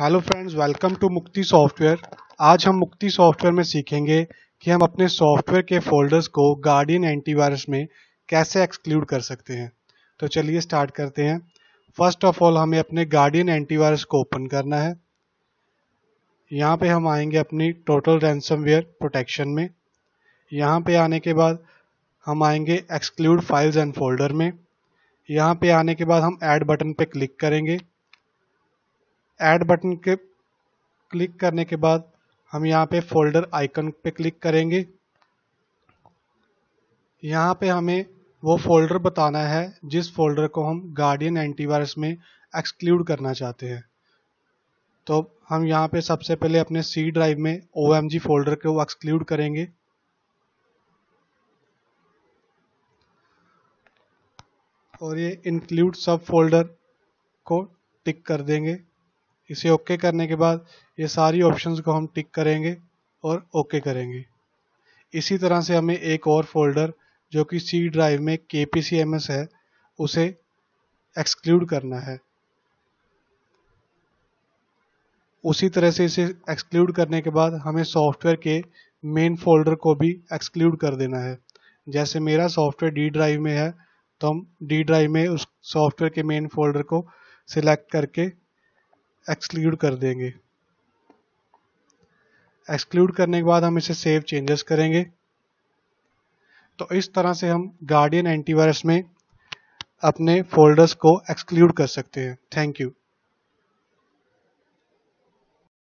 hello friends welcome to Mukti software आज हम मुक्ति सॉफ्टवेयर में सीखेंगे कि हम अपने सॉफ्टवेयर के फोल्डर्स को गार्डियन एंटीवायरस में कैसे एक्सक्लूड कर सकते हैं तो चलिए स्टार्ट करते हैं फर्स्ट ऑफ ऑल हमें अपने गार्डियन एंटीवायरस को ओपन करना है यहाँ पे हम आएंगे अपनी टोटल रैंसमवेयर प्रोटेक्शन में यहाँ पे आने के बाद हम आएंगे एक्सक्लूड फाइल्स एंड फोल्डर में यहाँ पे आने के बाद हम ऐड बटन पे क्लिक करेंगे ऐड बटन के क्लिक करने के बाद हम यहाँ पे फोल्डर आइकन पे क्लिक करेंगे यहाँ पे हमें वो फोल्डर बताना है जिस फोल्डर को हम गार्डियन एंटीवायरस में एक्सक्लूड करना चाहते हैं तो हम यहाँ पे सबसे पहले अपने सी ड्राइव में ओ फोल्डर को एक्सक्लूड करेंगे और ये इंक्लूड सब फोल्डर को टिक कर देंगे इसे ओके करने के बाद ये सारी ऑप्शंस को हम टिक करेंगे और ओके करेंगे इसी तरह से हमें एक और फोल्डर जो कि सी ड्राइव में के है उसे एक्सक्लूड करना है उसी तरह से इसे एक्सक्लूड करने के बाद हमें सॉफ्टवेयर के मेन फोल्डर को भी एक्सक्लूड कर देना है जैसे मेरा सॉफ्टवेयर डी ड्राइव में है तो हम डी ड्राइव में उस सॉफ्टवेयर के मेन फोल्डर को सिलेक्ट करके एक्सक्लूड कर देंगे एक्सक्लूड करने के बाद हम इसे सेव चेंजेस करेंगे तो इस तरह से हम गार्डियन एंटीवायरस में अपने फोल्डर्स को एक्सक्लूड कर सकते हैं थैंक यू